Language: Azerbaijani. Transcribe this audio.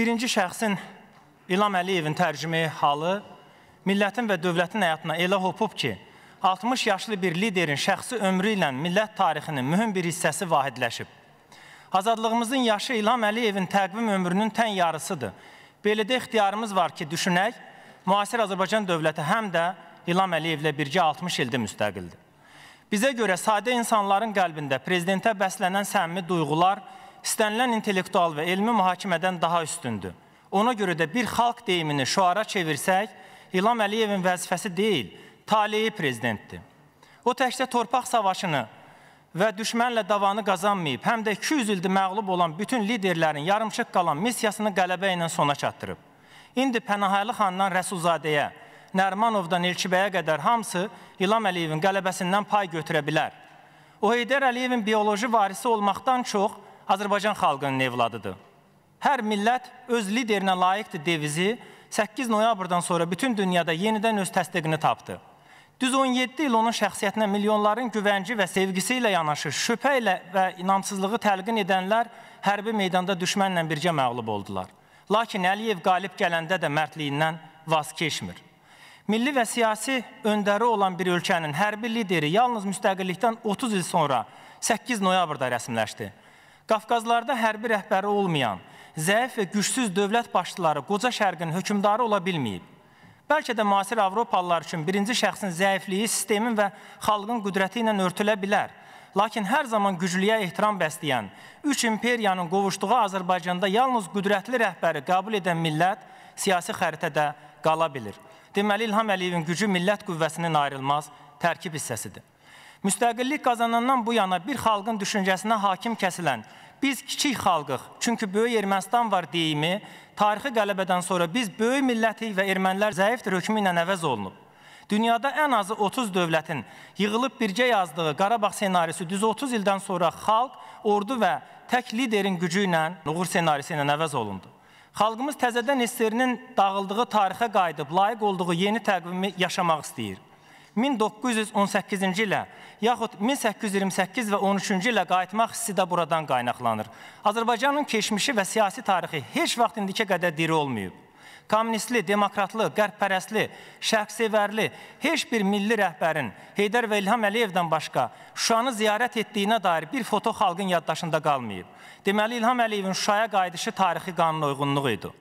Birinci şəxsin İlham Əliyevin tərcümi halı millətin və dövlətin həyatına elə hopub ki, 60 yaşlı bir liderin şəxsi ömrü ilə millət tarixinin mühüm bir hissəsi vahidləşib. Azadlığımızın yaşı İlham Əliyevin təqvim ömrünün tən yarısıdır. Belə də ixtiyarımız var ki, düşünək, müasir Azərbaycan dövləti həm də İlham Əliyevlə birgə 60 ildə müstəqildir. Bizə görə sadə insanların qəlbində prezidentə bəslənən səmimi duyğular, istənilən intellektual və elmi mühakimədən daha üstündür. Ona görə də bir xalq deyimini şuara çevirsək, İlham Əliyevin vəzifəsi deyil, taleyi prezidentdir. O təkcə torpaq savaşını və düşmənlə davanı qazanmayıb, həm də 200 ildir məğlub olan bütün liderlərin yarımçıq qalan missiyasını qələbə ilə sona çatdırıb. İndi Pənahəli xandan Rəsulzadəyə, Nərmanovdan Elçibəyə qədər hamısı İlham Əliyevin qələbəsindən pay götürə bilər. O Heydər Əliyevin bioloji varisi olmaqdan çox Azərbaycan xalqının evladıdır. Hər millət öz liderinə layiqdir devizi 8 noyabrdan sonra bütün dünyada yenidən öz təsdiqini tapdı. Düz 17 il onun şəxsiyyətinə milyonların güvənci və sevgisi ilə yanaşı şübhə ilə və inamsızlığı təlqin edənlər hərbi meydanda düşmənlə birgə məğlub oldular. Lakin Əliyev qalib gələndə də mərdliyindən vaz keçmir. Milli və siyasi öndəri olan bir ölkənin hərbi lideri yalnız müstəqillikdən 30 il sonra 8 noyabrda rəsmiləşdi. Qafqazlarda hərbi rəhbəri olmayan, zəif və gücsüz dövlət başçıları qoca şərqin hökumdarı ola bilməyib. Bəlkə də müasir Avropalılar üçün birinci şəxsin zəifliyi sistemin və xalqın qüdrəti ilə örtülə bilər. Lakin hər zaman güclüyə ehtiram bəsləyən, üç imperiyanın qovuşduğu Azərbaycanda yalnız qüdrətli rəhbəri qəbul edən millət siyasi xəritədə qala bilir. Deməli, İlham Əliyevin gücü millət qüvvəsinin ayrılmaz tərkib hissəsidir. Müstəqillik qazanandan bu yana bir xalqın düşüncəsinə hakim kəsilən biz kiçik xalqıq, çünki böyük Ermənistan var deyimi, tarixi qələbədən sonra biz böyük millətik və ermənilər zəifdir hökmü ilə əvəz olunub. Dünyada ən azı 30 dövlətin yığılıb birgə yazdığı Qarabağ senarisi düz 30 ildən sonra xalq, ordu və tək liderin gücü ilə uğur senarisi ilə əvəz olundu. Xalqımız təzədən SSR-nin dağıldığı tarixə qayıdıb layiq olduğu yeni təqvimi yaşamaq istəyir. 1918-ci ilə yaxud 1828 və 13-cü ilə qayıtmaq hissi də buradan qaynaqlanır. Azərbaycanın keçmişi və siyasi tarixi heç vaxt indikə qədər diri olmayıb. Kommunistli, demokratlı, qərbpərəsli, şərqsevərli heç bir milli rəhbərin Heydər və İlham Əliyevdən başqa Şuşanı ziyarət etdiyinə dair bir foto xalqın yaddaşında qalmayıb. Deməli, İlham Əliyevin Şuşaya qayıdışı tarixi qanuna uyğunluq idi.